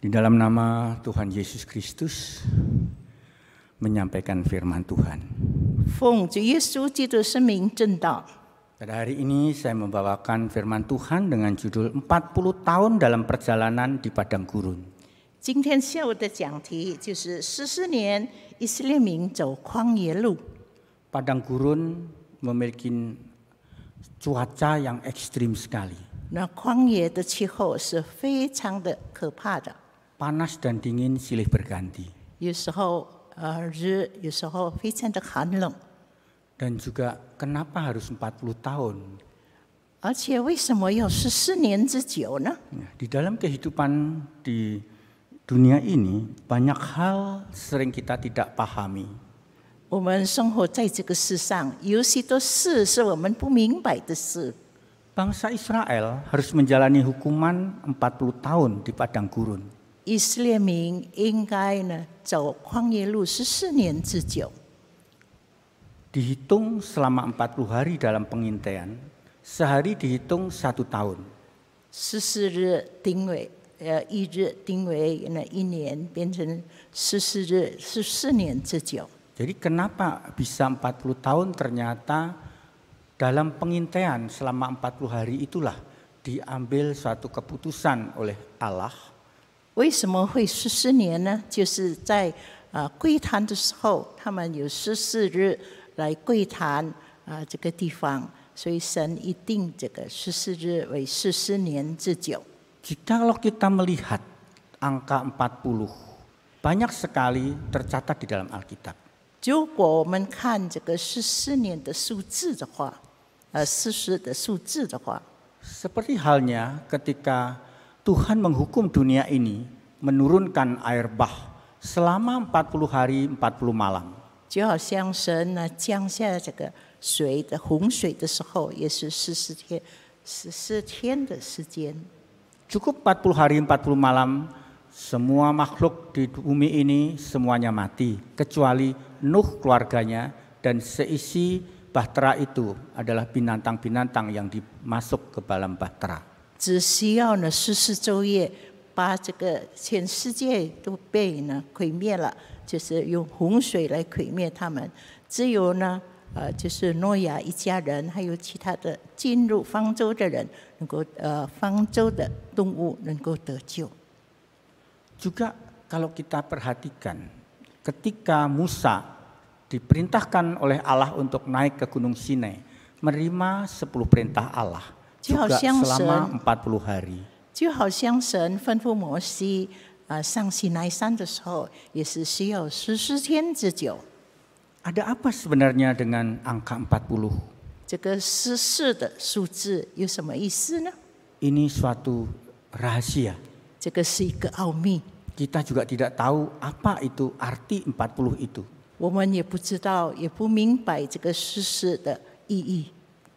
Di dalam nama Tuhan Yesus Kristus menyampaikan firman Tuhan. Pada hari ini saya membawakan firman Tuhan dengan judul 40 tahun dalam perjalanan di padang gurun. Padang gurun memiliki cuaca yang ekstrim sekali. Nah, panas dan dingin silih berganti. Dan juga kenapa harus 40 tahun? Di dalam kehidupan di dunia ini banyak hal sering kita tidak pahami. Bangsa Israel harus menjalani hukuman 40 tahun di padang gurun. 以色列民应该呢走旷野路十四年之久。Dihitung selama 40 hari dalam pengintaian, sehari dihitung satu tahun. kenapa bisa 40 tahun ternyata dalam pengintaian selama puluh hari itulah diambil suatu keputusan oleh Allah 为什么会十四年呢？就是在啊，会谈的时候，他们有十四日来会谈啊，这个地方，所以神一定这个十四日为十四年之久。banyak sekali tercatat di dalam Alkitab. Jika k a l a u k s e i t a m e p l e i r t i h a t angka e m l banyak sekali tercatat di dalam Alkitab. Jika kita m e l i h a t angka e m s e p e r t i h a l n y a k e t i k a Tuhan menghukum dunia ini menurunkan air bah selama 40 hari 40 malam. Cukup 40 hari 40 malam, semua makhluk di bumi ini semuanya mati, kecuali Nuh keluarganya dan seisi bahtera itu adalah binatang-binatang yang dimasuk ke dalam bahtera. 只需要呢，四四昼夜，把这个全世界都被呢毁灭了，就是用洪水来毁灭他们。只有呢，呃，就是诺亚一家人还有其他的进入方舟的人，能够呃方舟的动物能够得救。Juga kalau kita perhatikan, ketika Musa diperintahkan oleh Allah untuk naik ke Gunung Sinai, merima sepuluh perintah Allah. juga selama 40 hari. 就好像神吩咐摩西啊上西奈山的时候，也是需要十四天之久。Ada apa sebenarnya dengan angka 40? 这个十四的数字有什么意思呢？Ini suatu rahasia. 这个是一个奥秘。Kita juga tidak tahu apa itu arti 40 itu.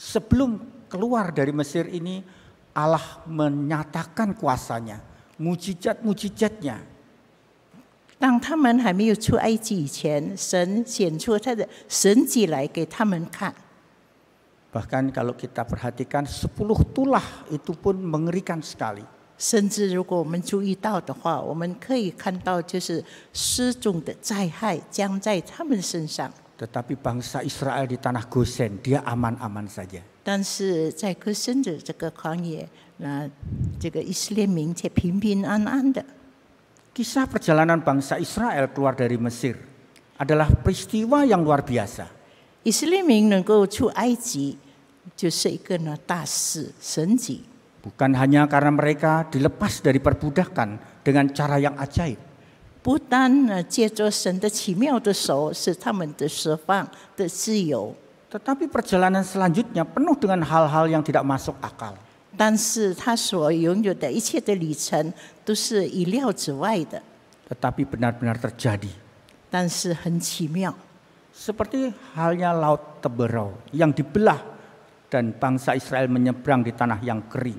sebelum keluar dari Mesir ini Allah menyatakan kuasanya, mujizat-mujizatnya. 当他们还没有出埃及以前，神显出他的神迹来给他们看。Bahkan kalau kita perhatikan sepuluh tulah itu pun mengerikan sekali. 甚至如果我们注意到的话，我们可以看到就是失重的灾害将在他们身上。tetapi bangsa Israel di tanah Gosen dia aman-aman saja. Kisah perjalanan bangsa Israel keluar dari Mesir adalah peristiwa yang luar biasa. Bukan hanya karena mereka dilepas dari perbudakan dengan cara yang ajaib. 不单呢借着神的奇妙的手，使他们的释放的自由。Tetapi perjalanan selanjutnya penuh dengan hal-hal yang tidak masuk akal. Tetapi benar benar-benar terjadi. 但是很奇妙。Seperti halnya laut Teberau yang dibelah dan bangsa Israel menyeberang di tanah yang kering.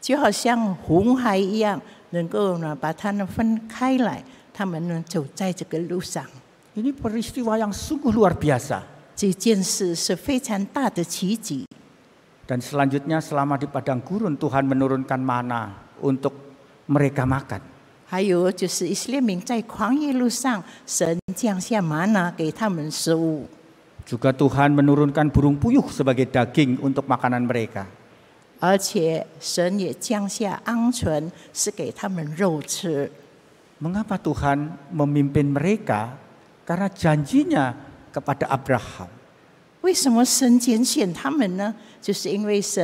就好像红海一样。能够呢把它呢分开来，他们呢走在这个路上。Ini peristiwa yang sungguh luar biasa。这件事是非常大的奇迹。Dan selanjutnya selama di padang gurun Tuhan menurunkan mana untuk mereka makan. 还有就是以色列民在狂野路上，神降下玛拿给他们食物。Juga Tuhan menurunkan burung puyuh sebagai daging untuk makanan mereka. 而且神也降下鹌鹑是给他们肉吃。Mengapa Tuhan memimpin mereka? Karena janjinya kepada Abraham. 为什么神拣选他们呢？就是因为神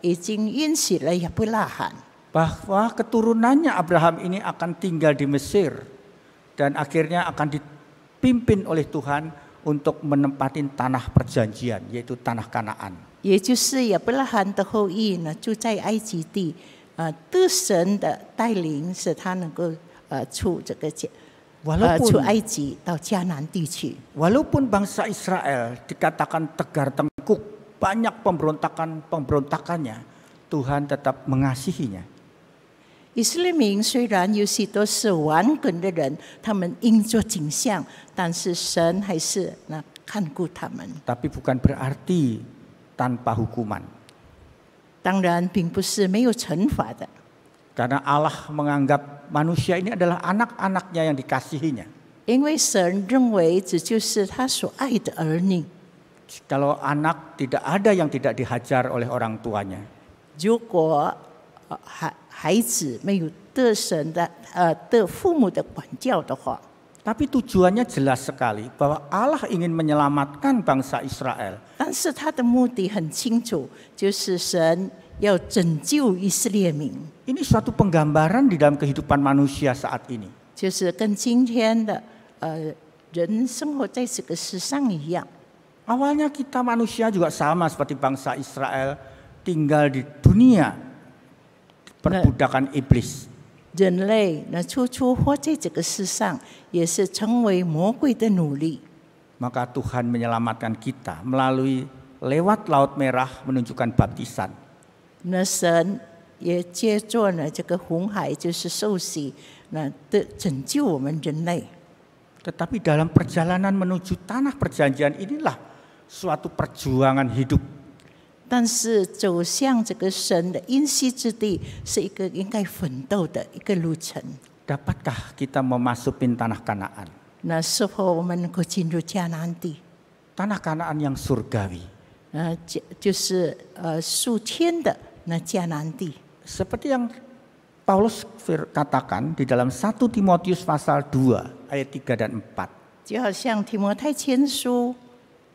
已经应许了亚伯拉罕。bahwa keturunannya Abraham ini akan tinggal di Mesir dan akhirnya akan dipimpin oleh Tuhan untuk menempatin tanah perjanjian yaitu tanah Kanaan. 也就是亚伯拉罕的后裔呢，住在埃及地，啊，得神的带领，使他能够，呃，出这个加，啊，出埃及到迦南地区。Walaupun bangsa Israel dikatakan tegar tengkuk banyak pemberontakan pemberontakannya, Tuhan tetap mengasihiNya. Islaming, walaupun orang-orang i s r a t a p i bukan berarti tanpa hukuman. Karena Allah menganggap manusia ini adalah anak-anaknya yang dikasihinya. Kalau anak tidak ada yang tidak dihajar oleh orang tuanya. 如果孩孩子没有得神的呃得父母的管教的话，tapi tujuannya jelas sekali bahwa Allah ingin menyelamatkan bangsa Israel. Ini suatu penggambaran di dalam kehidupan manusia saat ini. Awalnya kita manusia juga sama seperti bangsa Israel tinggal di dunia perbudakan iblis. Maka Tuhan menyelamatkan kita melalui lewat Laut Merah menunjukkan baptisan. 那神也借助呢这个红海，就是受洗，那的拯救我们人类。Tetapi dalam perjalanan menuju tanah perjanjian inilah suatu perjuangan hidup 但是走向这个神的因息之地是一个应该奋斗的一个路程。Dapatkah kita memasukin tanah Kanaan? tanah Kanaan yang surgawi. seperti yang Paulus katakan di dalam 1 Timotius pasal 2 ayat 3 dan 4. 就好像提摩太前书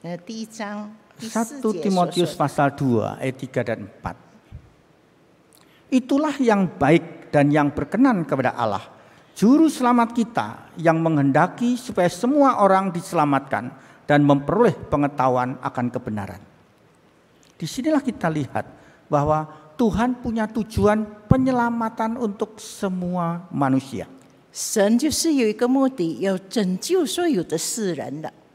呃第一章1 Timotius pasal 2 ayat 3 dan 4. Itulah yang baik dan yang berkenan kepada Allah. Juru selamat kita yang menghendaki supaya semua orang diselamatkan dan memperoleh pengetahuan akan kebenaran. Disinilah kita lihat bahwa Tuhan punya tujuan penyelamatan untuk semua manusia. 神就是有一个目的，要拯救所有的世人的。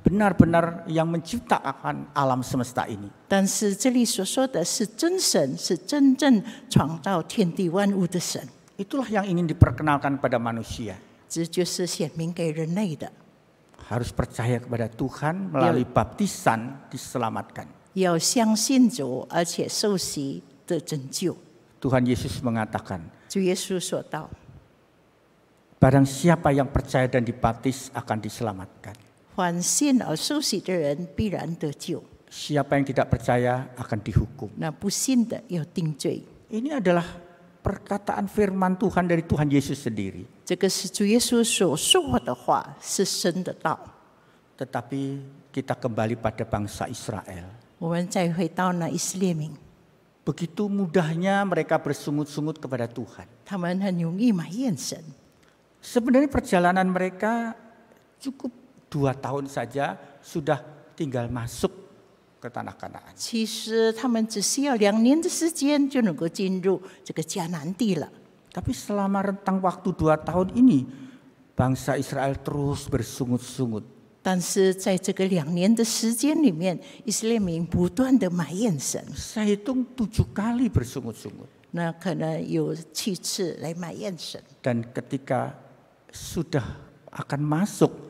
benar-benar yang menciptakan alam semesta ini. Itulah yang ingin diperkenalkan pada manusia. Harus percaya kepada Tuhan melalui baptisan diselamatkan. Tuhan Yesus mengatakan. Barang siapa yang percaya dan dibaptis akan diselamatkan. Siapa yang tidak percaya akan dihukum. Nah, Ini adalah perkataan firman Tuhan dari Tuhan Yesus sendiri. Tetapi kita kembali pada bangsa Israel. Begitu mudahnya mereka bersungut-sungut kepada Tuhan. Sebenarnya perjalanan mereka cukup dua tahun saja sudah tinggal masuk ke tanah Kanaan. 其实他们只需要两年的时间就能够进入这个迦南地了。Tapi selama rentang waktu dua tahun ini, bangsa Israel terus bersungut-sungut. 但是在这个两年的时间里面，以色列民不断的埋怨神。Saya hitung tujuh kali bersungut-sungut. 那可能有七次来埋怨神。Dan ketika sudah akan masuk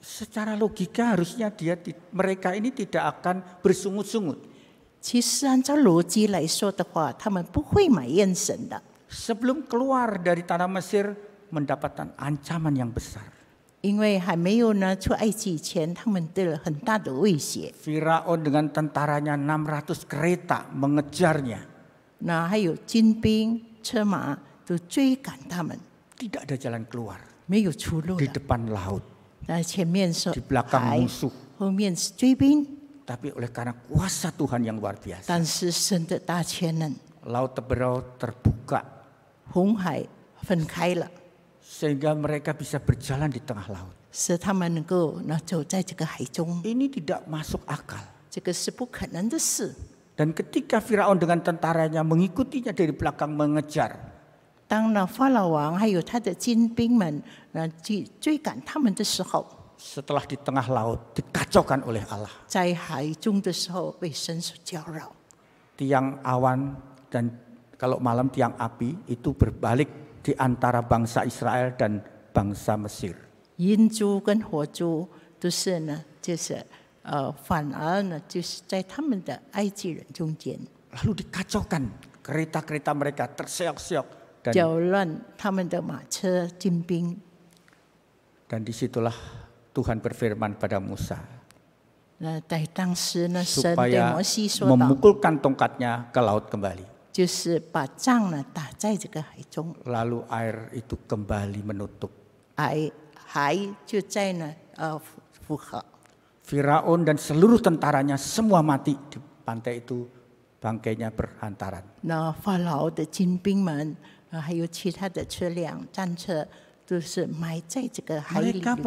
secara logika harusnya dia mereka ini tidak akan bersungut-sungut. Sebelum keluar dari tanah Mesir mendapatkan ancaman yang besar. Firaun dengan tentaranya 600 kereta mengejarnya. Nah, ada jalan keluar. Di depan laut di belakang musuh. Tapi oleh karena kuasa Tuhan yang luar biasa. Laut Teberau terbuka. Sehingga mereka bisa berjalan di tengah laut. Ini tidak masuk akal. Dan ketika Firaun dengan tentaranya mengikutinya dari belakang mengejar. Setelah di tengah laut dikacaukan oleh Allah. 在海中的时候被神所搅扰，Tiang awan dan kalau malam tiang api itu berbalik di antara bangsa Israel dan bangsa Mesir. dikacaukan kereta-kereta mereka terseok-seok 搅乱他们的马车、精兵。Dan disitulah Tuhan berfirman pada Musa. Supaya memukulkan tongkatnya ke laut kembali. Lalu air itu kembali menutup. Uh, Firaun dan seluruh tentaranya semua mati di pantai itu bangkainya berhantaran. Nah, 啊，还有其他的车辆、战车，都是埋在这个海里 Mereka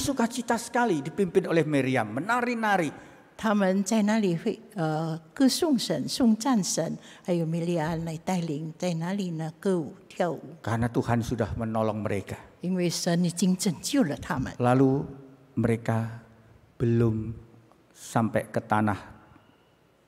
sukacita sekali dipimpin oleh Miriam, menari-nari. 他们在那里会呃歌颂神、颂赞神，还有米利安来带领在那里呢歌舞跳舞，Karena Tuhan sudah menolong mereka. 因为神已经拯救了他们。Lalu mereka belum sampai ke tanah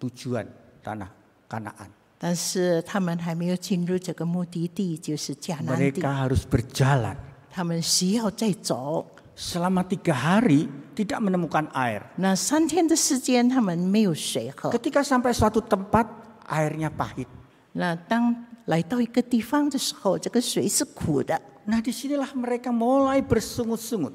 tujuan, tanah Kanaan. 但是他们还没有进入这个目的地，就是迦南地。Mereka harus berjalan。他们需要再走。Selama tiga hari tidak menemukan air。那三天的时间，他们没有水喝。Ketika sampai suatu tempat, airnya pahit。那当来到一个地方的时候，这个水是苦的。Nah disinilah mereka mulai bersungut-sungut.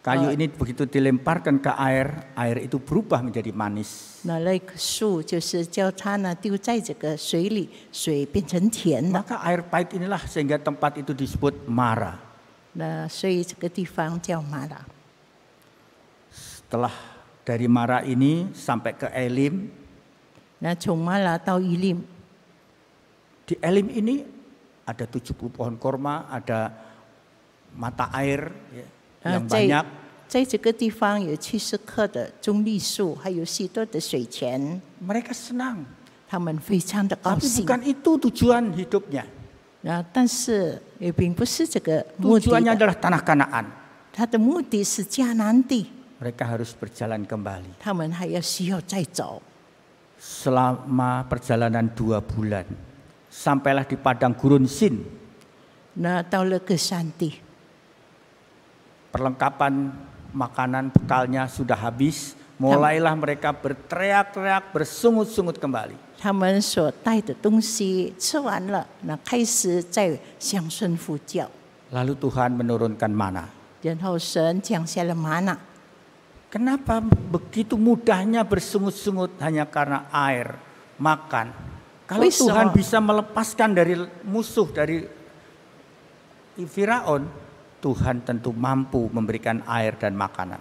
Kayu ah. ini begitu dilemparkan ke air, air itu berubah menjadi manis. Nah, Maka air pahit inilah sehingga tempat itu disebut Mara. Nah, Setelah dari Mara ini sampai ke Elim. Di Elim ini ada 70 pohon korma, ada mata air. Ya banyak Mereka senang. Tapi itu tujuan hidupnya. Tujuannya tanah Kanaan. Mereka harus berjalan kembali. Selama perjalanan dua bulan. Sampailah di padang gurun Sin. 那到了个山地，perlengkapan makanan bekalnya sudah habis, mulailah mereka berteriak-teriak, bersungut-sungut kembali. Lalu Tuhan menurunkan mana. Kenapa begitu mudahnya bersungut-sungut hanya karena air, makan? Kalau Tuhan bisa melepaskan dari musuh dari Firaun, Tuhan tentu mampu memberikan air dan makanan.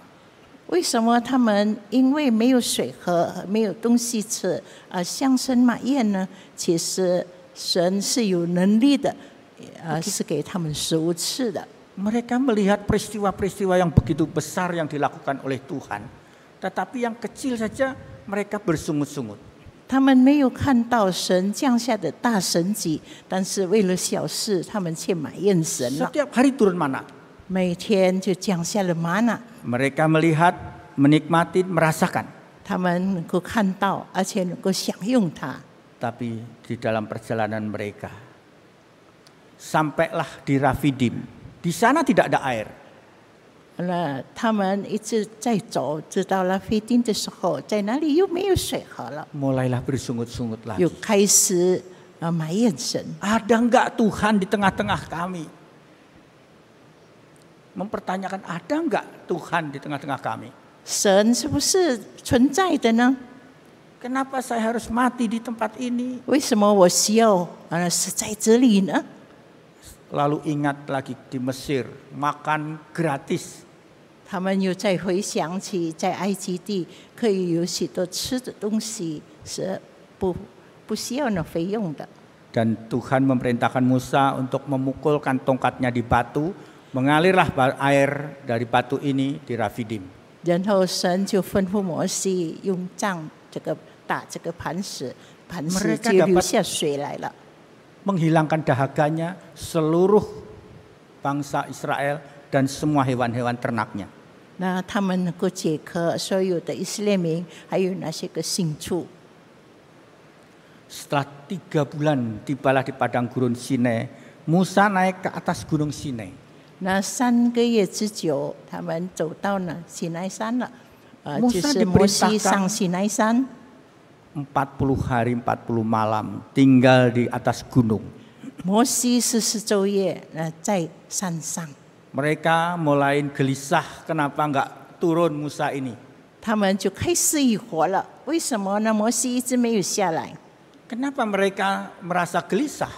Mereka melihat peristiwa-peristiwa yang begitu besar yang dilakukan oleh Tuhan, tetapi yang kecil saja mereka bersungut-sungut. 他们没有看到神降下的大神迹，但是为了小事，他们却埋怨神了。Setiap hari turun mana? 每天就降下了 mana。Mereka melihat, menikmati, merasakan。他们能够看到，而且能够享用它。Tapi di dalam perjalanan mereka, sampailah di Rafidim. Di sana tidak ada air. 那他们一直在走，直到了飞丁的时候，在哪里又没有水喝了，mulailah bersungut-sungut lagi. 又开始啊埋怨神。Ada nggak Tuhan di tengah-tengah kami? Mempertanyakan ada nggak Tuhan di tengah-tengah kami? 神是不是存在的呢？Kenapa saya harus mati di tempat ini? ingat lagi di Mesir, makan gratis 他们又再回想起在埃及地可以有许多吃的东西是不不需要那费用的。Dan Tuhan memerintahkan Musa untuk memukulkan tongkatnya di batu, mengalirlah air dari batu ini di Rafidim. 然后神就吩咐摩西用杖这个打这个磐石，磐石就流下水来了。Menghilangkan dahaganya seluruh bangsa Israel dan semua hewan-hewan ternaknya. 那他们能够解开所有的以色列民还有那些个信处。Setelah tiga bulan tibalah di padang gurun Sinai, Musa naik ke atas gunung Sinai. Nah, ke Musa Sinai. Empat san puluh hari empat puluh malam tinggal di atas gunung. Musa Moses 四十昼夜，呃，在山上。mereka mulai gelisah kenapa enggak turun Musa ini. Kenapa mereka merasa gelisah?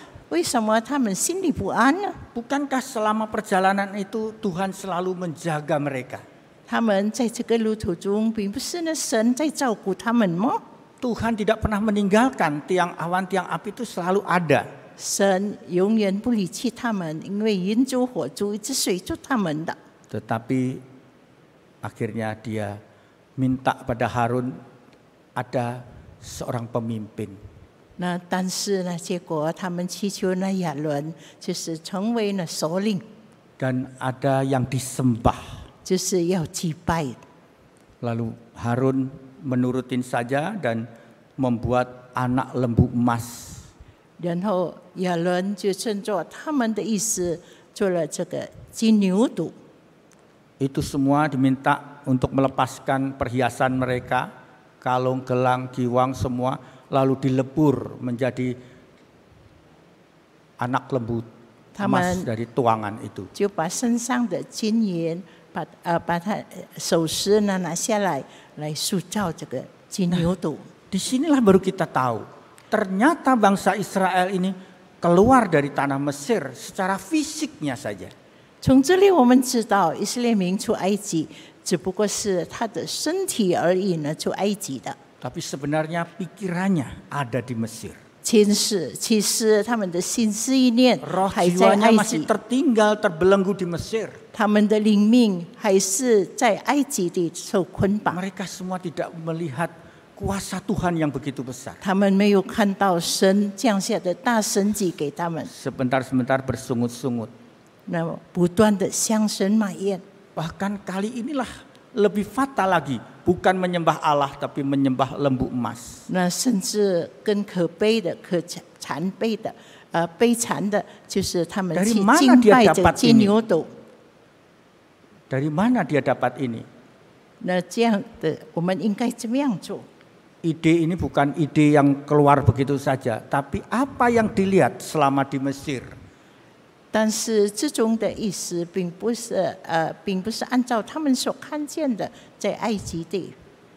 Bukankah selama perjalanan itu Tuhan selalu menjaga mereka? Tuhan tidak pernah meninggalkan tiang awan, tiang api itu selalu ada. 神永远不离弃他们，因为云珠火珠一直随着他们的。Tetapi akhirnya dia minta pada Harun ada seorang pemimpin. Nah, Dan ada yang disembah. Lalu Harun menurutin saja dan membuat anak lembu emas. 然后亚伦就趁着他们的意思做了这个金牛犊。Itu semua diminta untuk melepaskan perhiasan mereka, kalung, gelang, kiwang semua lalu dilebur menjadi anak lembu emas dari tuangan itu. sinilah baru kita tahu ternyata bangsa Israel ini keluar dari tanah Mesir secara fisiknya saja. Tapi sebenarnya pikirannya ada di Mesir. Roh jiwanya masih tertinggal, terbelenggu di Mesir. Mereka semua tidak melihat kuasa Tuhan yang begitu besar. Sebentar-sebentar bersungut-sungut. Bahkan kali inilah lebih fatal lagi, bukan menyembah Allah tapi menyembah lembu emas. Nah, Dari mana dia dapat ini? Nah, ide ini bukan ide yang keluar begitu saja, tapi apa yang dilihat selama di Mesir.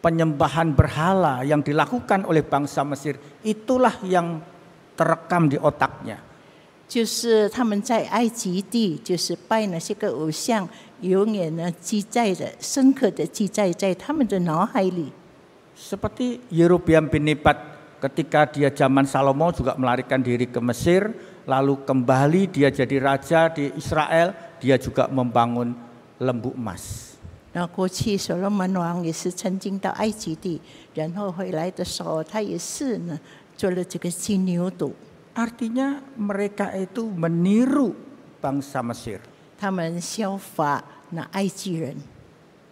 Penyembahan berhala yang dilakukan oleh bangsa Mesir itulah yang terekam di otaknya. 就是他们在埃及地，就是拜那些个偶像，永远呢记载的深刻的记载在他们的脑海里。seperti Yerubiam bin Nebat ketika dia zaman Salomo juga melarikan diri ke Mesir, lalu kembali dia jadi raja di Israel, dia juga membangun lembu emas. Artinya mereka itu meniru bangsa Mesir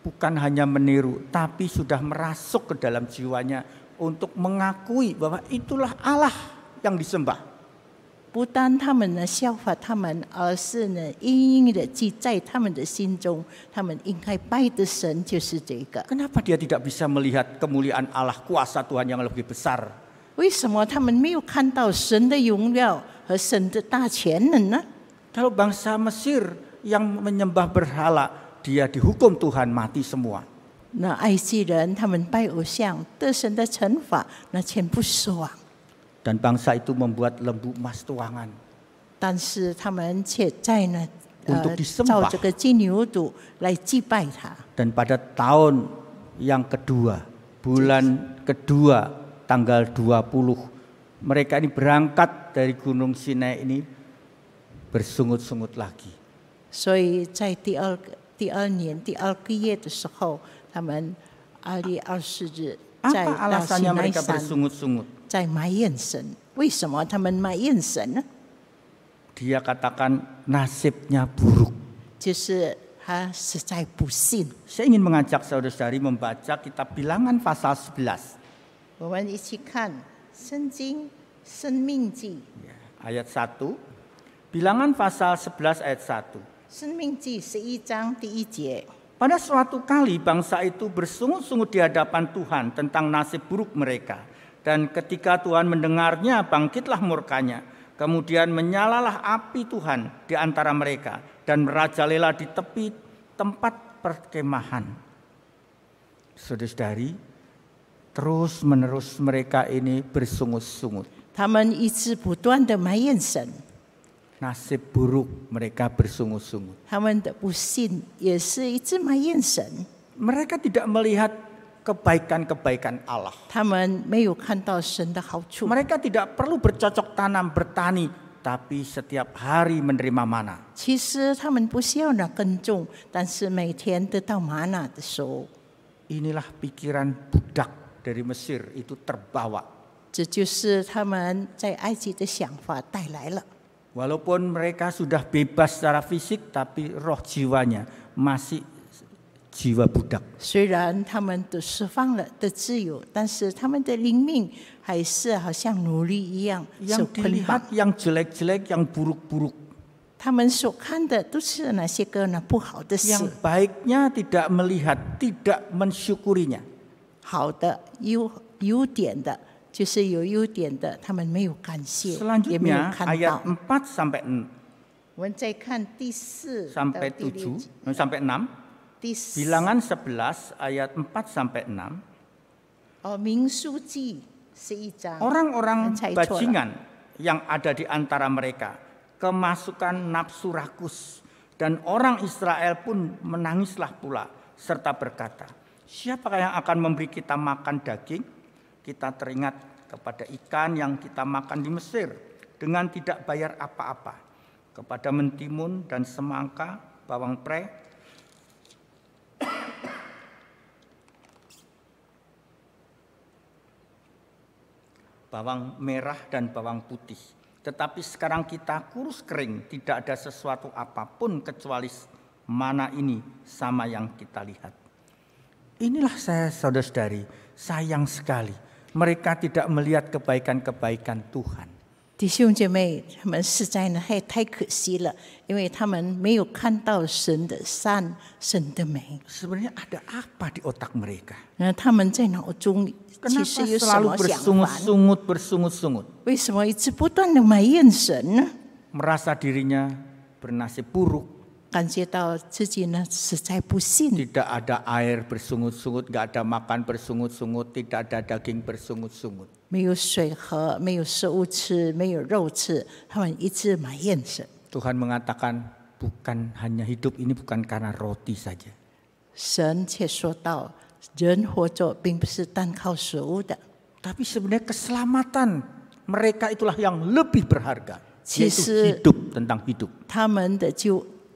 bukan hanya meniru, tapi sudah merasuk ke dalam jiwanya untuk mengakui bahwa itulah Allah yang disembah. Kenapa dia tidak bisa melihat kemuliaan Allah kuasa Tuhan yang lebih besar? Kalau bangsa Mesir yang menyembah berhala dia dihukum Tuhan mati semua. Dan bangsa itu membuat lembu emas tuangan Untuk disembah. Dan pada tahun yang kedua, bulan kedua tanggal 20 mereka ini berangkat dari Gunung Sinai ini bersungut-sungut lagi. 所以在第二个第二年第二个月的时候，他们二月二十日在拉西奈山在埋怨神。为什么他们埋怨神呢？Dia katakan nasibnya buruk. Saya ingin mengajak saudara-saudari membaca kitab bilangan pasal 11. Ayat 1. Bilangan pasal 11 ayat 1. Pada suatu kali bangsa itu bersungut-sungut di hadapan Tuhan tentang nasib buruk mereka. Dan ketika Tuhan mendengarnya bangkitlah murkanya. Kemudian menyalalah api Tuhan di antara mereka dan merajalela di tepi tempat perkemahan. Sudah saudari terus-menerus mereka ini bersungut-sungut nasib buruk mereka bersungut-sungut. Ya mereka tidak melihat kebaikan-kebaikan Allah. Mereka tidak perlu bercocok tanam bertani, tapi setiap hari menerima mana. Inilah pikiran budak dari Mesir itu terbawa. 这就是他们在埃及的想法带来了。Walaupun mereka sudah bebas secara fisik, tapi roh jiwanya masih jiwa budak. Yang dilihat yang jelek jelek-jelek, yang buruk-buruk, Yang baiknya tidak melihat, tidak mensyukurinya. 好的优优点的就是有优点的，他们没有感谢，也没有看到。ayat empat sampai 我们再看第四 sampai 7 sampai 6. Bilangan 11 ayat empat sampai 6. Orang-orang bajingan yang ada di antara mereka kemasukan nafsu rakus dan orang Israel pun menangislah pula serta berkata, siapakah yang akan memberi kita makan daging kita teringat kepada ikan yang kita makan di Mesir dengan tidak bayar apa-apa, kepada mentimun dan semangka, bawang pre, bawang merah dan bawang putih. Tetapi sekarang kita kurus kering, tidak ada sesuatu apapun kecuali mana ini sama yang kita lihat. Inilah saya saudara-saudari, sayang sekali mereka tidak melihat kebaikan-kebaikan Tuhan. 弟兄姐妹，他们实在呢，太太可惜了，因为他们没有看到神的善、神的美。Sebenarnya ada apa di otak mereka? 那他们在脑中其实有什么想法？bersungut-sungut, bersungut-sungut. Merasa dirinya bernasib buruk. 感觉到自己呢实在不信。Tidak ada air bersungut-sungut, tidak ada makan bersungut-sungut, tidak ada daging bersungut-sungut. 没有水喝，没有食物吃，没有肉吃，他们一直埋怨神。Tuhan mengatakan bukan hanya hidup ini bukan karena roti saja. 神却说到，人活着并不是单靠食物的。Tapi sebenarnya keselamatan mereka itulah yang lebih berharga. Yaitu hidup tentang hidup. 他们的救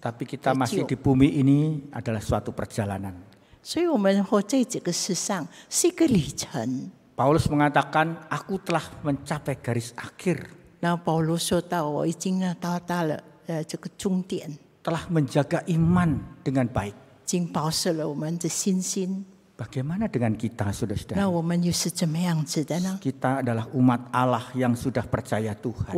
Tapi kita masih di bumi ini adalah suatu perjalanan. 所以我们活在这个世上是一个旅程。Paulus mengatakan, aku telah mencapai garis akhir. 那保罗说到，我已经呢到达了呃这个终点。Telah menjaga iman dengan baik. 已经保守了我们的信心。Bagaimana dengan kita, sudah sudah? Kita adalah umat Allah yang sudah percaya Tuhan.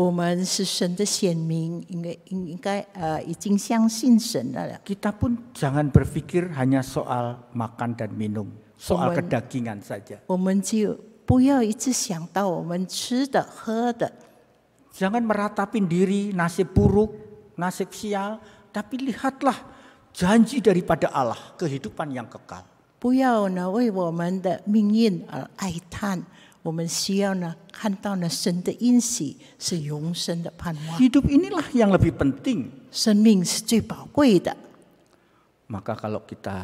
Kita pun jangan berpikir hanya soal makan dan minum, soal kedagingan saja. Jangan meratapin diri nasib buruk, nasib sial, tapi lihatlah janji daripada Allah, kehidupan yang kekal. 不要呢为我们的命运而哀叹。我们需要呢看到呢神的应许是永生的盼望。Hidup inilah yang lebih penting. maka kalau kita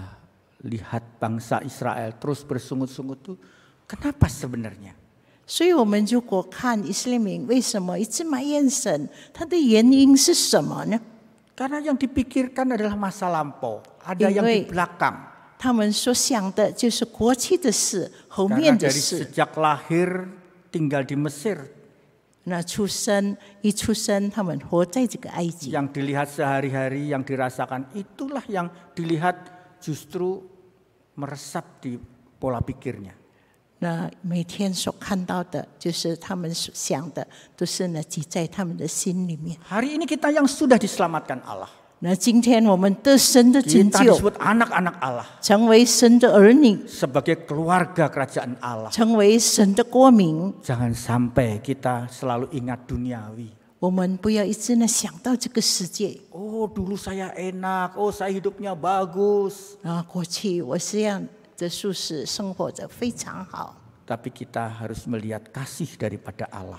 lihat bangsa Israel terus bersungut-sungut itu, kenapa sebenarnya? Karena yang dipikirkan adalah masa lampau, ada yang di belakang. 他们所想的就是国际的事、后面的事。sejak lahir tinggal di Mesir. dilihat sehari-hari, yang dirasakan itulah yang dilihat justru meresap di pola pikirnya. ini kita yang sudah diselamatkan Allah. 那今天我们得神的拯 Kita disebut anak anak-anak Allah sebagai keluarga kerajaan Allah. Jangan sampai kita selalu ingat duniawi. Oh, dulu saya enak. Oh, saya hidupnya bagus. Tapi kita harus melihat kasih daripada Allah.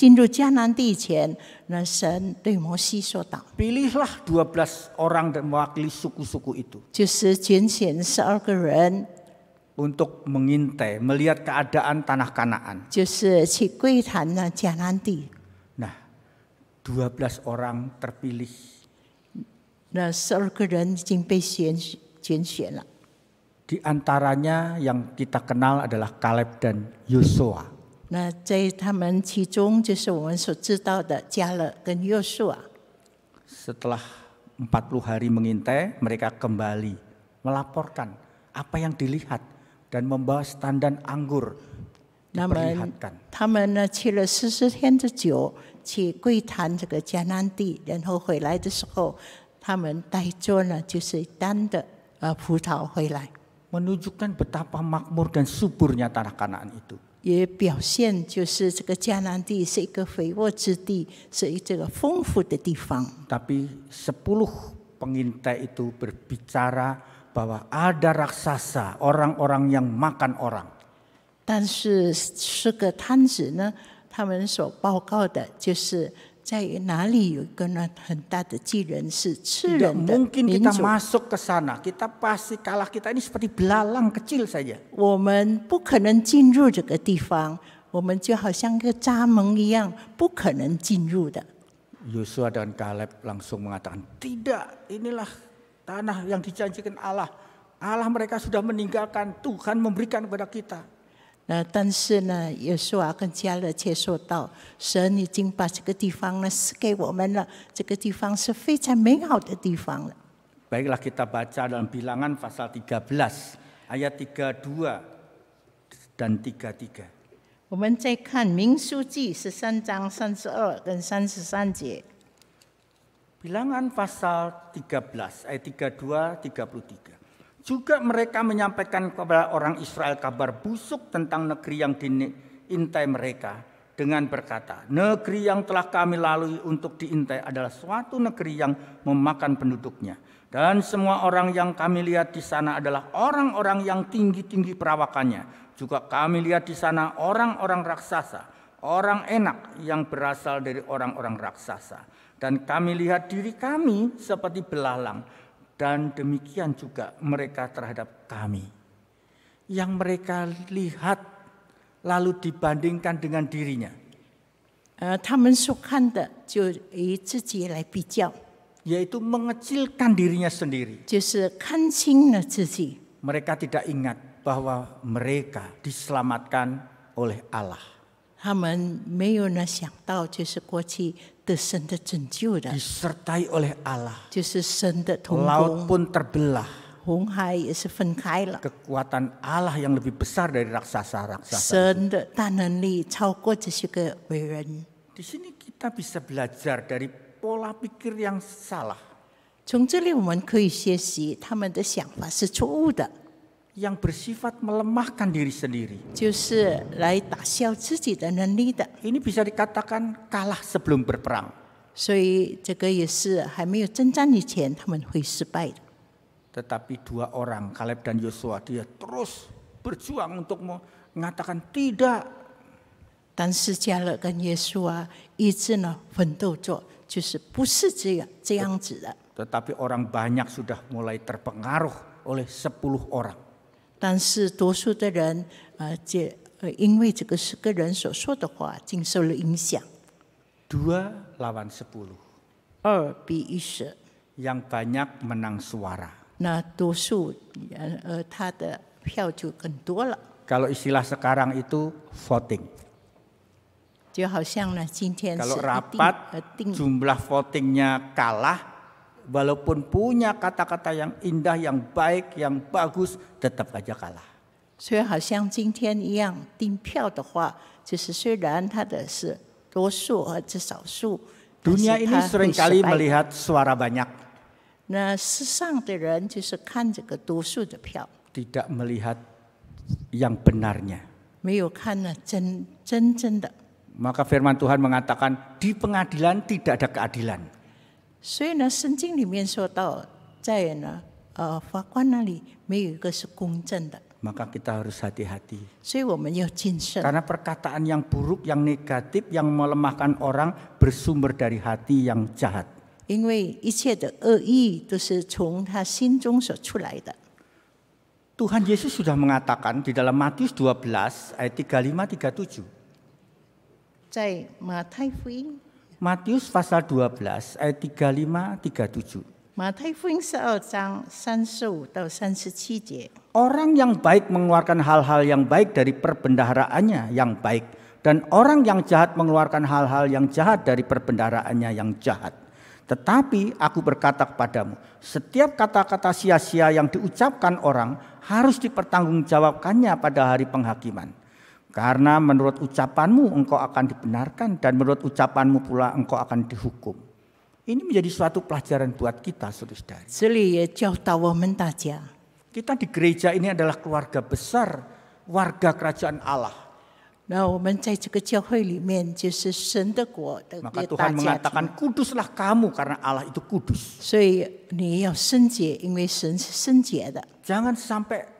进入迦南地前，那神对摩西说道 Pilihlah belas orang dan mewakili suku-suku itu：“ 就是拣选十二个人，untuk mengintai, melihat keadaan tanah Kanaan. Nah, 12 orang terpilih. Di antaranya yang kita kenal adalah Kaleb dan Yosua. 那在他们其中，就是我们所知道的加勒跟约书亚。Setelah 40 hari mengintai, mereka kembali melaporkan apa yang dilihat dan membawa standar anggur 那么他们呢去了四十天之久，去归谈这个迦南地，然后回来的时候，他们带着呢就是单的呃葡萄回来。menunjukkan betapa makmur dan suburnya tanah Kanaan itu. 也表现就是这个江南地是一个肥沃之地，是一这个丰富的地方。Tapi sepuluh pengintai itu berbicara bahwa ada raksasa, orang-orang yang makan orang。但是四个探子呢，他们所报告的就是。在哪里有一个呢很大的巨人是吃人的 mungkin kita masuk ke sana, kita pasti kalah kita ini seperti belalang kecil saja. 我们不可能进入这个地方，我们就好像个蚱蜢一样，不可能进入的。Yosua dan Caleb langsung mengatakan, tidak, inilah tanah yang dijanjikan Allah. Allah mereka sudah meninggalkan, Tuhan memberikan kepada kita. 呃，但是呢，耶稣啊跟加勒接受到，神已经把这个地方呢赐给我们了，这个地方是非常美好的地方了。Baiklah kita baca dalam bilangan pasal belas ayat tiga dua dan 33. 我们再看民书记十三章三十二跟三十三节。Bilangan pasal 13 ayat 32 33. Juga mereka menyampaikan kepada orang Israel kabar busuk tentang negeri yang diintai mereka dengan berkata, negeri yang telah kami lalui untuk diintai adalah suatu negeri yang memakan penduduknya. Dan semua orang yang kami lihat di sana adalah orang-orang yang tinggi-tinggi perawakannya. Juga kami lihat di sana orang-orang raksasa, orang enak yang berasal dari orang-orang raksasa. Dan kami lihat diri kami seperti belalang dan demikian juga mereka terhadap kami. Yang mereka lihat lalu dibandingkan dengan dirinya. Yaitu mengecilkan dirinya sendiri. Mereka tidak ingat bahwa mereka diselamatkan oleh Allah. 他们没有呢想到，就是过去的神的拯救的，disertai oleh Allah，就是神的同工。Laut pun terbelah，红海也是分开了。Kekuatan Allah yang lebih besar dari raksasa-raksasa。神的大能力超过这些个伟人。Di sini kita bisa belajar dari pola pikir yang salah。从这里我们可以学习他们的想法是错误的。yang bersifat melemahkan diri sendiri. Ini bisa dikatakan kalah sebelum berperang. Tetapi dua orang Kaleb dan Yosua dia terus berjuang untuk mengatakan tidak. Tetapi orang banyak sudah mulai terpengaruh oleh sepuluh orang. 但是多数的人，呃，这呃，因为这个十个人所说的话，经受了影响。Dua lawan sepuluh. 二比一十。Yang banyak menang suara. 那多数，呃呃，他的票就更多了。Kalau istilah sekarang itu voting. 就好像呢，今天 rapat jumlah votingnya kalah walaupun punya kata-kata yang indah, yang baik, yang bagus, tetap saja kalah. 所以好像今天一样，订票的话，就是虽然它的是多数或者少数，dunia ini seringkali melihat suara banyak。那世上的人就是看这个多数的票，tidak melihat yang benarnya。没有看呢真真正的。Maka firman Tuhan mengatakan di pengadilan tidak ada keadilan。所以呢，圣经里面说到，在呢呃法官那里没有一个是公正的。maka kita harus hati-hati. Karena perkataan yang buruk, yang negatif, yang melemahkan orang bersumber dari hati yang jahat. Tuhan Yesus sudah mengatakan di dalam Matius 12 ayat 35 37. Matius pasal 12 ayat 35 37. Orang yang baik mengeluarkan hal-hal yang baik dari perbendaharaannya yang baik dan orang yang jahat mengeluarkan hal-hal yang jahat dari perbendaharaannya yang jahat. Tetapi aku berkata kepadamu, setiap kata-kata sia-sia yang diucapkan orang harus dipertanggungjawabkannya pada hari penghakiman. Karena menurut ucapanmu engkau akan dibenarkan dan menurut ucapanmu pula engkau akan dihukum. Ini menjadi suatu pelajaran buat kita, saudara. Ya, ya. Kita di gereja ini adalah keluarga besar, warga kerajaan Allah. Maka Tuhan mengatakan kuduslah kamu karena Allah itu kudus. Ya, Jangan sampai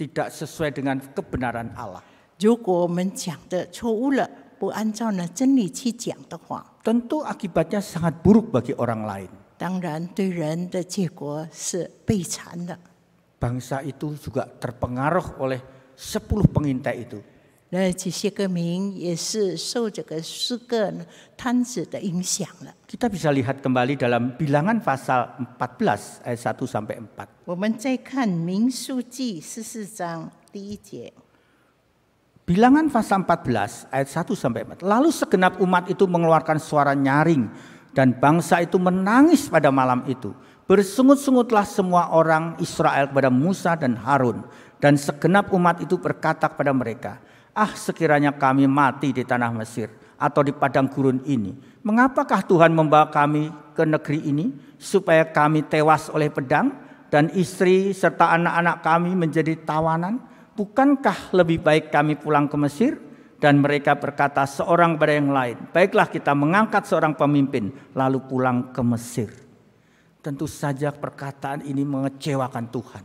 tidak sesuai dengan kebenaran Allah. tentu akibatnya sangat buruk bagi orang lain. Bangsa itu juga terpengaruh oleh sepuluh pengintai itu. 那这些歌名也是受这个诗歌摊子的影响了。Kita bisa lihat kembali dalam bilangan pasal 14 ayat 1 sampai 4. 我们再看民数记十四章第一节。Bilangan pasal 14 ayat satu sampai 4. Lalu segenap umat itu mengeluarkan suara nyaring dan bangsa itu menangis pada malam itu. Bersungut-sungutlah semua orang Israel kepada Musa dan Harun dan segenap umat itu berkata kepada mereka, Ah sekiranya kami mati di tanah Mesir atau di padang gurun ini. Mengapakah Tuhan membawa kami ke negeri ini supaya kami tewas oleh pedang dan istri serta anak-anak kami menjadi tawanan? Bukankah lebih baik kami pulang ke Mesir? Dan mereka berkata seorang pada yang lain, baiklah kita mengangkat seorang pemimpin lalu pulang ke Mesir. Tentu saja perkataan ini mengecewakan Tuhan.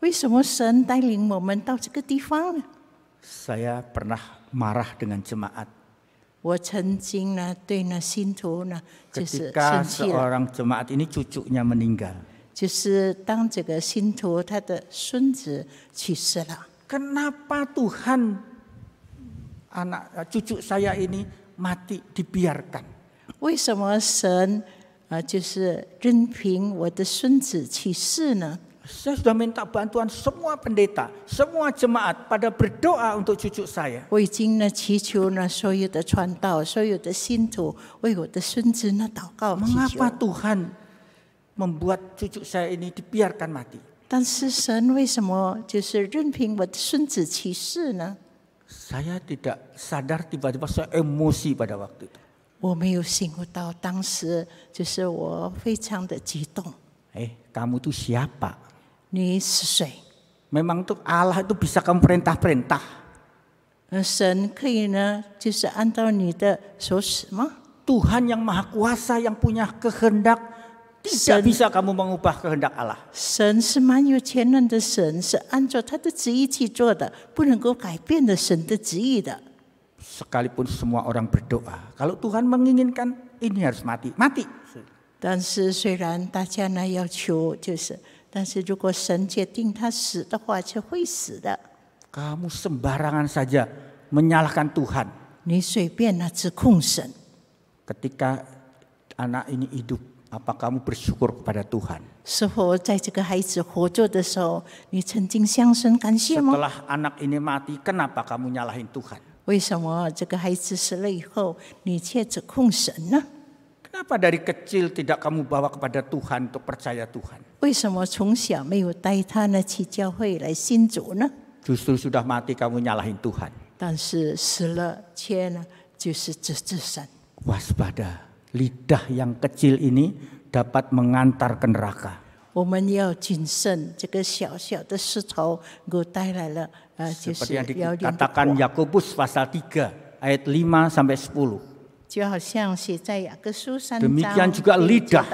为什么神带领我们到这个地方呢？Saya pernah marah dengan jemaat. 我曾经呢对呢信徒呢就是生 Ketika jemaat ini cucunya meninggal. 就是当这个信徒他的孙子去世了，Kenapa Tuhan anak eh, cucu saya ini mati dibiarkan? Saya sudah minta bantuan semua pendeta, semua jemaat pada berdoa untuk cucu saya. Mengapa Tuhan membuat cucu saya ini dibiarkan mati? 但是神为什么就是任凭我的孙子去世呢？Saya tidak sadar tiba-tiba saya emosi pada waktu itu. 我没有醒悟到，当时就是我非常的激动。Eh, kamu siapa? Memang tuh Allah itu bisa kamu perintah-perintah. Tuhan yang maha kuasa yang punya kehendak tidak bisa kamu mengubah kehendak Allah. Sekalipun semua orang berdoa, kalau Tuhan menginginkan ini harus mati, mati. 但是虽然大家呢要求就是 kamu sembarangan saja menyalahkan Tuhan. Ketika anak ini hidup, apa kamu bersyukur kepada Tuhan? Setelah anak ini mati, kenapa kamu nyalahin Tuhan? Kenapa dari kecil tidak kamu bawa kepada Tuhan untuk percaya Tuhan? 为什么从小没有带他呢去教会来信主呢？Justru sudah mati kamu nyalahin Tuhan. lidah yang kecil ini dapat mengantar ke neraka. Seperti yang dikatakan Yakobus pasal 3 ayat 5 sampai 10. Demikian juga lidah,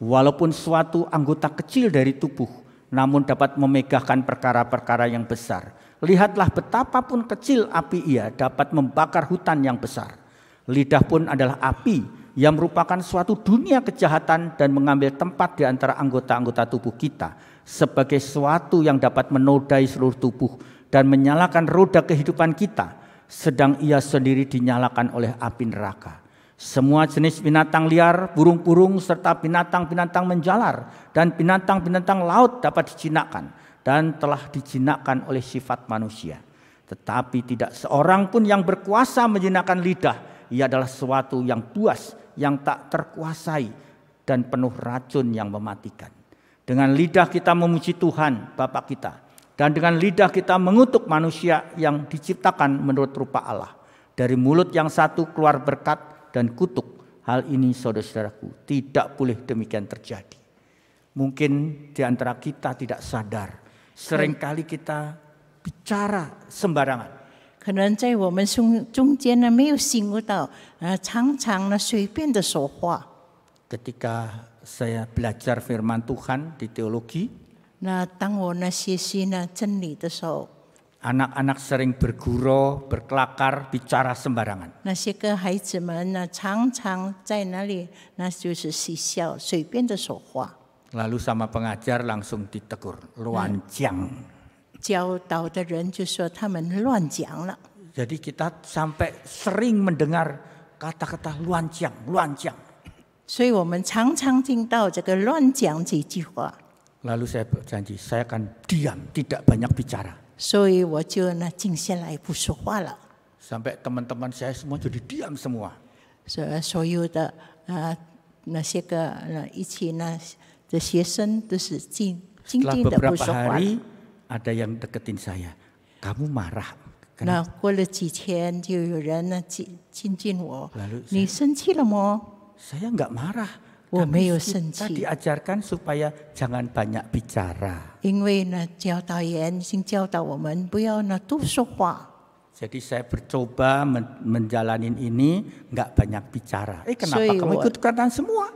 walaupun suatu anggota kecil dari tubuh, namun dapat memegahkan perkara-perkara yang besar. Lihatlah betapapun kecil api ia dapat membakar hutan yang besar. Lidah pun adalah api yang merupakan suatu dunia kejahatan dan mengambil tempat di antara anggota-anggota tubuh kita sebagai suatu yang dapat menodai seluruh tubuh dan menyalakan roda kehidupan kita sedang ia sendiri dinyalakan oleh api neraka. Semua jenis binatang liar, burung-burung, serta binatang-binatang menjalar dan binatang-binatang laut dapat dijinakkan dan telah dijinakkan oleh sifat manusia. Tetapi tidak seorang pun yang berkuasa menjinakkan lidah. Ia adalah sesuatu yang buas, yang tak terkuasai dan penuh racun yang mematikan. Dengan lidah kita memuji Tuhan, Bapak kita dan dengan lidah kita mengutuk manusia yang diciptakan menurut rupa Allah. Dari mulut yang satu keluar berkat dan kutuk. Hal ini saudara-saudaraku tidak boleh demikian terjadi. Mungkin di antara kita tidak sadar. Seringkali kita bicara sembarangan. 可能在我们中中间呢，没有醒悟到，呃，常常呢随便的说话。Ketika saya belajar firman Tuhan di teologi, 那当我那些心呢真理的时候，anak-anak sering bergurau, berkelakar, bicara sembarangan. Lalu sama pengajar langsung ditegur, luanjang. Jadi kita sampai sering mendengar kata-kata luanjang, luanjang. 所以我们常常听到这个乱讲这句话。Lalu saya berjanji, saya akan diam, tidak banyak bicara. Sampai teman-teman saya semua jadi diam semua. Setelah beberapa hari, ada yang deketin saya. Kamu marah. saya enggak marah. Kita diajarkan supaya jangan banyak bicara. Jadi saya bercoba men menjalani ini nggak banyak bicara. Eh kenapa kamu ikut kanan semua?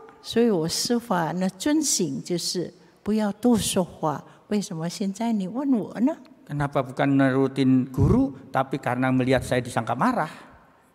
Kenapa bukan menurutin guru tapi karena melihat saya disangka marah?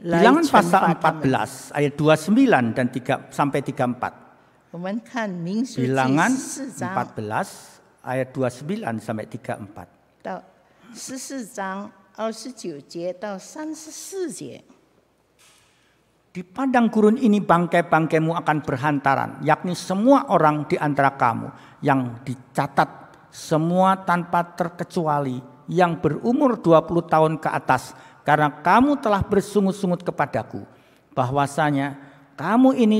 bilangan pasal 14 ayat 29 dan 3 sampai 34. Bilangan 14 ayat 29 sampai 34. 到14章29 34 padang gurun ini bangkai-bangkaimu akan berhantaran, yakni semua orang di antara kamu yang dicatat semua tanpa terkecuali yang berumur 20 tahun ke atas karena kamu telah bersungut-sungut kepadaku bahwasanya kamu ini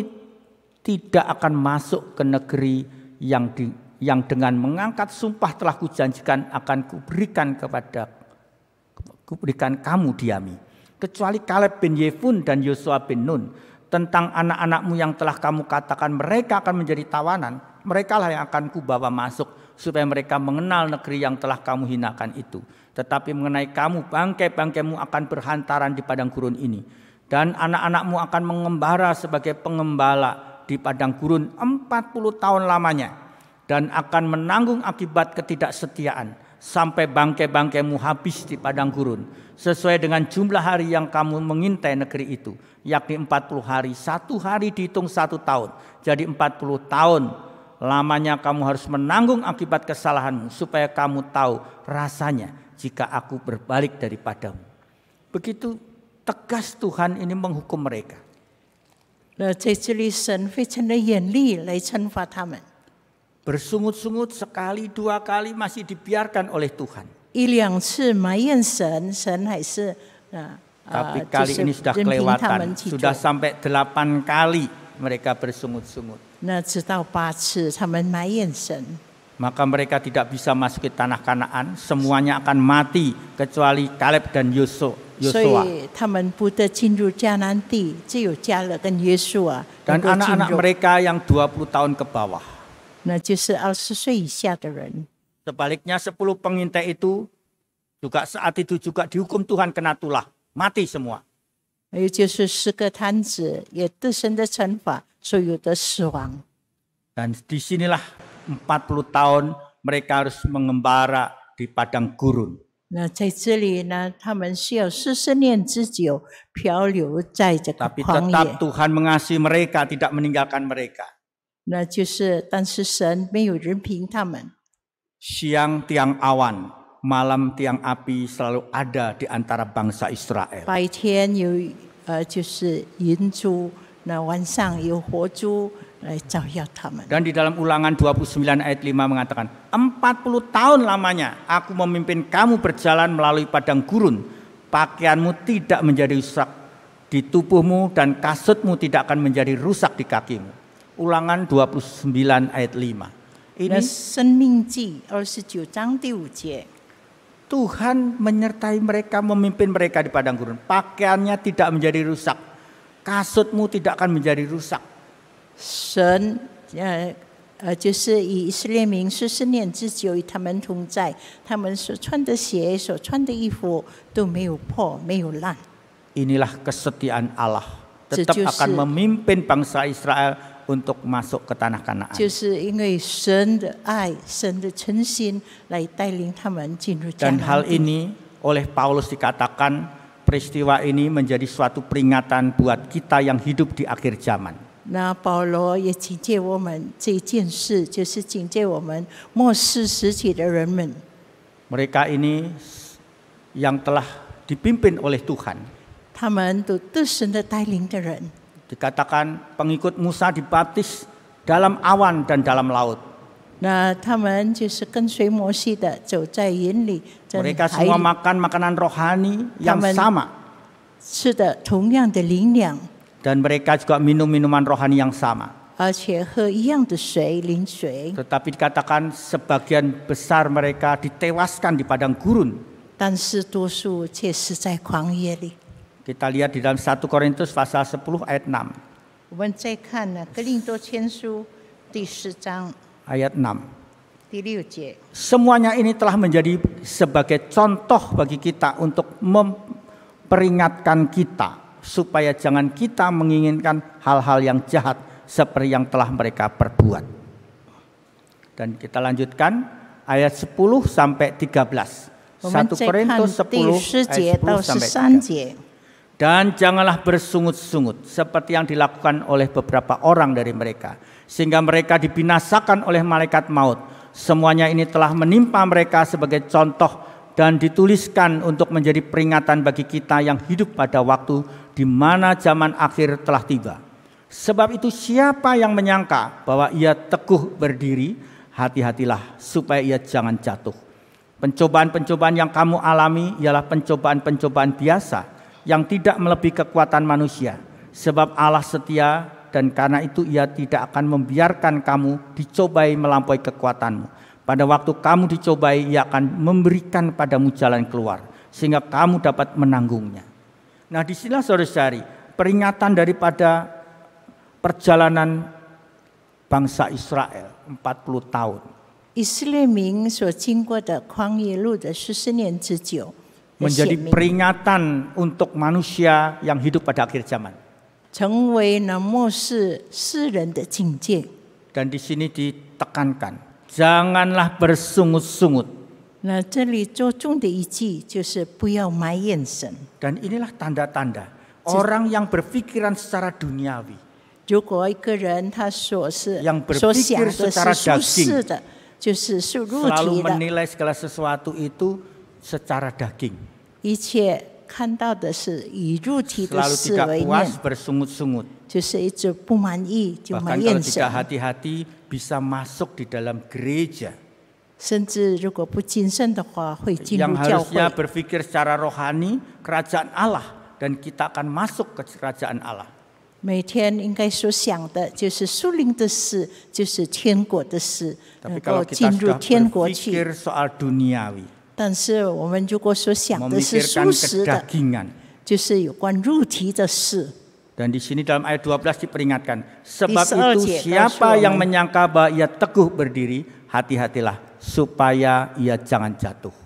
tidak akan masuk ke negeri yang di, yang dengan mengangkat sumpah telah kujanjikan akan kuberikan kepada kuberikan kamu diami kecuali Kaleb bin Yefun dan Yosua bin Nun tentang anak-anakmu yang telah kamu katakan mereka akan menjadi tawanan merekalah yang akan kubawa masuk supaya mereka mengenal negeri yang telah kamu hinakan itu tetapi mengenai kamu bangkai-bangkaimu akan berhantaran di padang gurun ini dan anak-anakmu akan mengembara sebagai pengembala di padang gurun 40 tahun lamanya dan akan menanggung akibat ketidaksetiaan sampai bangkai-bangkaimu habis di padang gurun sesuai dengan jumlah hari yang kamu mengintai negeri itu yakni 40 hari satu hari dihitung satu tahun jadi 40 tahun lamanya kamu harus menanggung akibat kesalahanmu supaya kamu tahu rasanya jika aku berbalik daripadamu. Begitu tegas Tuhan ini menghukum mereka. bersungut sungut sekali dua kali masih dibiarkan oleh Tuhan. Nah, Tapi ah, kali ini sudah kelewatan, sudah sampai delapan kali mereka bersungut-sungut. 那直到八次，他们埋怨神。Nah, maka mereka tidak bisa masuk ke tanah Kanaan, semuanya akan mati kecuali Kaleb dan Yosua. Dan anak-anak mereka yang 20 tahun ke bawah. Nah, Sebaliknya 10 pengintai itu juga saat itu juga dihukum Tuhan kena tulah, mati semua. 还有就是十个摊子也得神的惩罚，所有的死亡。Dan ya disinilah 40 tahun mereka harus mengembara di padang gurun. Tapi tetap Tuhan mengasihi mereka, tidak meninggalkan mereka. Siang tiang awan, malam tiang api selalu ada di antara bangsa Israel. 白天有呃就是银珠，那晚上有活珠，dan di dalam ulangan 29 ayat 5 mengatakan, 40 tahun lamanya aku memimpin kamu berjalan melalui padang gurun. Pakaianmu tidak menjadi rusak di tubuhmu dan kasutmu tidak akan menjadi rusak di kakimu. Ulangan 29 ayat 5. Ini Tuhan menyertai mereka, memimpin mereka di padang gurun. Pakaiannya tidak menjadi rusak. Kasutmu tidak akan menjadi rusak 神呃呃，就是以以色列民数十年之久与他们同在，他们所穿的鞋、所穿的衣服都没有破，没有烂。Inilah kesetiaan Allah tetap akan memimpin bangsa Israel untuk masuk ke tanah Kanaan. Dan hal ini oleh Paulus dikatakan peristiwa ini menjadi suatu peringatan buat kita yang hidup di akhir zaman. Mereka ini yang telah dipimpin oleh Tuhan. 他们都对神的带领的人。Dikatakan pengikut Musa dibaptis dalam awan dan dalam laut. Nah, semua makan makanan rohani yang sama. Dan mereka juga minum minuman rohani yang sama. Tetapi dikatakan sebagian besar mereka ditewaskan di padang gurun. Kita lihat di dalam 1 Korintus pasal 10 ayat 6. ayat 6. Semuanya ini telah menjadi sebagai contoh bagi kita untuk memperingatkan kita supaya jangan kita menginginkan hal-hal yang jahat seperti yang telah mereka perbuat. Dan kita lanjutkan ayat 10 sampai 13. 1 Korintus 10 ayat 10 sampai 13. Dan janganlah bersungut-sungut seperti yang dilakukan oleh beberapa orang dari mereka. Sehingga mereka dibinasakan oleh malaikat maut. Semuanya ini telah menimpa mereka sebagai contoh dan dituliskan untuk menjadi peringatan bagi kita yang hidup pada waktu di mana zaman akhir telah tiba. Sebab itu siapa yang menyangka bahwa ia teguh berdiri, hati-hatilah supaya ia jangan jatuh. Pencobaan-pencobaan yang kamu alami ialah pencobaan-pencobaan biasa yang tidak melebihi kekuatan manusia. Sebab Allah setia dan karena itu ia tidak akan membiarkan kamu dicobai melampaui kekuatanmu pada waktu kamu dicobai, ia akan memberikan padamu jalan keluar, sehingga kamu dapat menanggungnya. Nah, di disinilah saudara-saudari, peringatan daripada perjalanan bangsa Israel 40 tahun. menjadi peringatan untuk manusia yang hidup pada akhir zaman. dan di sini ditekankan janganlah bersungut-sungut. Nah, Dan inilah tanda-tanda orang yang berpikiran secara duniawi. Jika orang yang secara daging, selalu menilai segala sesuatu itu secara daging. Bahkan kalau tidak hati-hati bisa masuk di dalam gereja. Yang harusnya berpikir secara rohani kerajaan Allah dan kita akan masuk ke kerajaan Allah. 每天应该所想的就是属灵的事，就是天国的事，能 Tapi 够 kalau 进 kita 入 sudah 天国去。berpikir soal duniawi, 但是我们如果所想的是 memikirkan 属实的，kedagingan, 就是有关肉体的事，dan di sini dalam ayat 12 diperingatkan, sebab itu siapa yang menyangka bahwa ia teguh berdiri, hati-hatilah supaya ia jangan jatuh.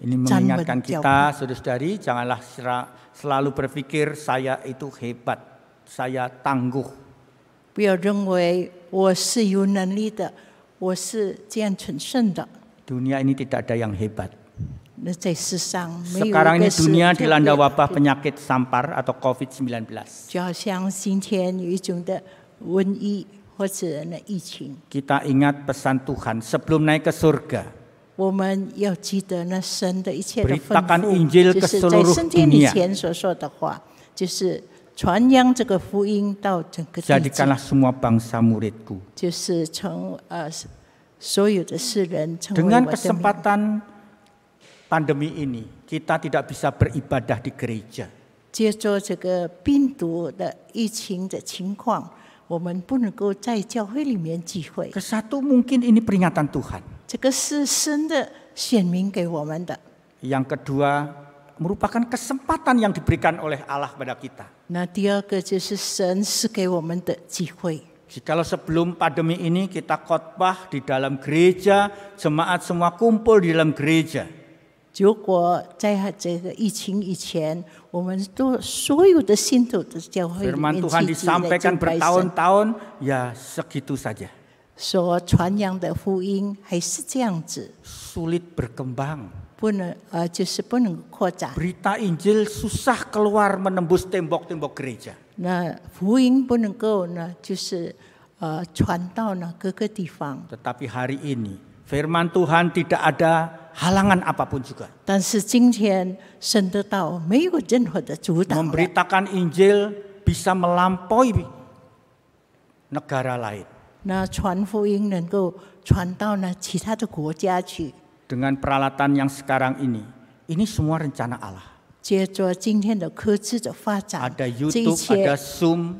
ini mengingatkan kita, saudara-saudari, janganlah selalu berpikir saya itu hebat, saya tangguh. saya saya tangguh. Dunia ini tidak ada yang hebat. Sekarang ini dunia dilanda wabah penyakit sampar atau COVID-19. Kita ingat pesan Tuhan sebelum naik ke surga. Beritakan Injil ke seluruh dunia. Jadikanlah semua bangsa muridku. Dengan kesempatan pandemi ini, kita tidak bisa beribadah di gereja. Kesatu mungkin ini peringatan Tuhan. Yang kedua merupakan kesempatan yang diberikan oleh Allah kepada kita. Jikalau sebelum pandemi ini kita khotbah di dalam gereja, jemaat semua kumpul di dalam gereja. Firman Tuhan disampaikan bertahun-tahun, ya segitu saja. Sulit berkembang. Berita Injil susah keluar menembus tembok-tembok gereja. 那福音不能够呢，就是呃传到呢各个地方。Tetapi hari ini firman Tuhan tidak ada halangan apapun juga. Injil bisa melampaui negara lain. peralatan yang sekarang ini, ini semua rencana Allah. 接着今天的科技的发展，ada YouTube, 这一 ada Zoom,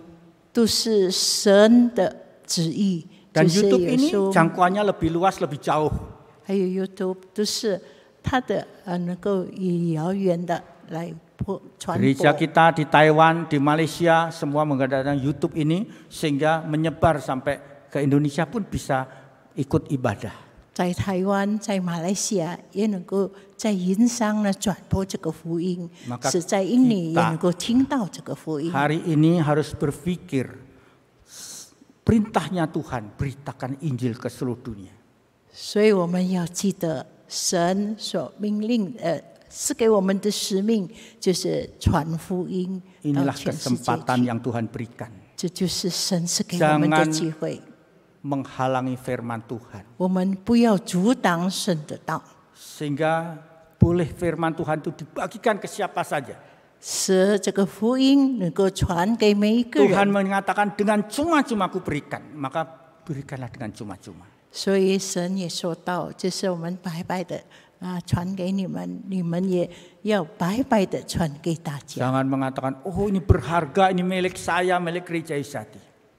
都是神的旨意。Dan YouTube ini jangkauannya lebih luas, lebih jauh. 还有 YouTube 都是它的呃能够以遥远的来播传播。Gereja kita di Taiwan, di Malaysia semua menggunakan YouTube ini sehingga menyebar sampai ke Indonesia pun bisa ikut ibadah. 在台湾，在马来西亚，也能够在云上呢转播这个福音，是在印尼也能够听到这个福音。今天必须思考，神的命令，传福音给全世界。所以我们要记得，神所命令，呃，是给我们的使命，就是传福音给全世界。这就是神赐给我们的机会。menghalangi firman Tuhan. Sehingga boleh firman Tuhan itu dibagikan ke siapa saja. Tuhan mengatakan dengan cuma-cuma aku berikan, maka berikanlah dengan cuma-cuma. Jangan mengatakan, oh ini berharga, ini milik saya, milik gereja Isyati.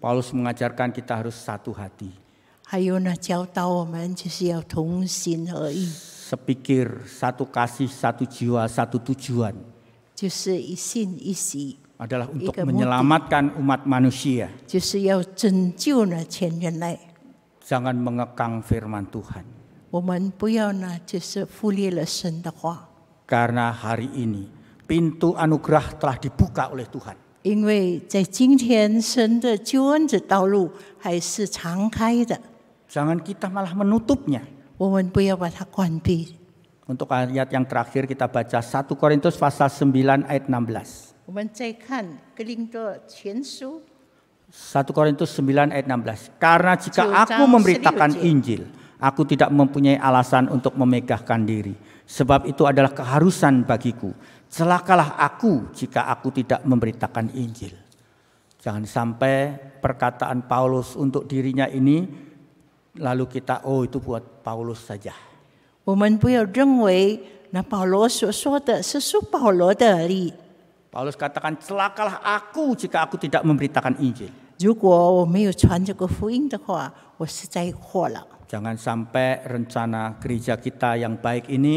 Paulus mengajarkan kita harus satu hati. satu kasih, satu jiwa, satu untuk menyelamatkan umat manusia。就是要拯救呢全人类。Jangan mengekang firman Tuhan. hari ini pintu anugerah telah dibuka oleh Tuhan. Jangan kita malah menutupnya. Untuk ayat yang terakhir kita baca 1 Korintus pasal 9 ayat 16. 1 Korintus 9 ayat 16. Karena jika aku memberitakan Injil, aku tidak mempunyai alasan untuk memegahkan diri. Sebab itu adalah keharusan bagiku Celakalah aku jika aku tidak memberitakan Injil. Jangan sampai perkataan Paulus untuk dirinya ini lalu kita oh itu buat Paulus saja. Nah, Paulus katakan celakalah aku jika aku tidak memberitakan Injil. Jangan sampai rencana gereja kita yang baik ini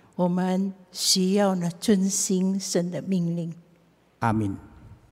我们需要呢，遵行神的命令。阿明。